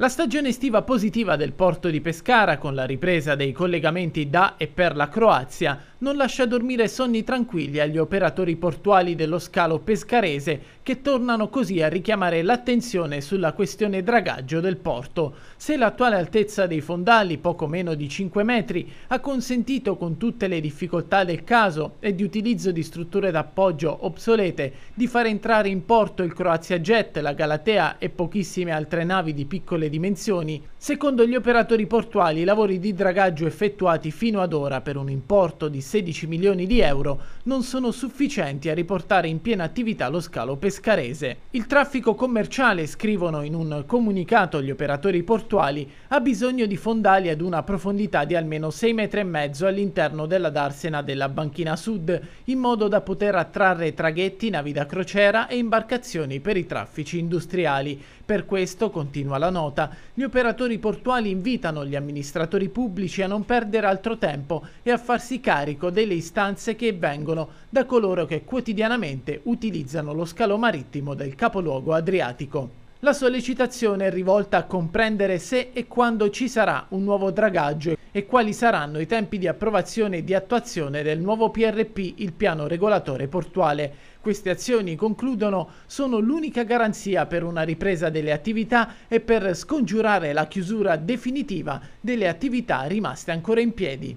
La stagione estiva positiva del porto di Pescara, con la ripresa dei collegamenti da e per la Croazia, non lascia dormire sonni tranquilli agli operatori portuali dello scalo pescarese che tornano così a richiamare l'attenzione sulla questione dragaggio del porto. Se l'attuale altezza dei fondali, poco meno di 5 metri, ha consentito con tutte le difficoltà del caso e di utilizzo di strutture d'appoggio obsolete di far entrare in porto il Croazia Jet, la Galatea e pochissime altre navi di piccole dimensioni, secondo gli operatori portuali i lavori di dragaggio effettuati fino ad ora per un importo di 16 milioni di euro non sono sufficienti a riportare in piena attività lo scalo pescarese. Il traffico commerciale, scrivono in un comunicato gli operatori portuali, ha bisogno di fondali ad una profondità di almeno 6,5 metri all'interno della darsena della banchina sud, in modo da poter attrarre traghetti, navi da crociera e imbarcazioni per i traffici industriali. Per questo, continua la nota, gli operatori portuali invitano gli amministratori pubblici a non perdere altro tempo e a farsi carico elettronico delle istanze che vengono da coloro che quotidianamente utilizzano lo scalo marittimo del capoluogo adriatico. La sollecitazione è rivolta a comprendere se e quando ci sarà un nuovo dragaggio e quali saranno i tempi di approvazione e di attuazione del nuovo PRP, il piano regolatore portuale. Queste azioni, concludono, sono l'unica garanzia per una ripresa delle attività e per scongiurare la chiusura definitiva delle attività rimaste ancora in piedi.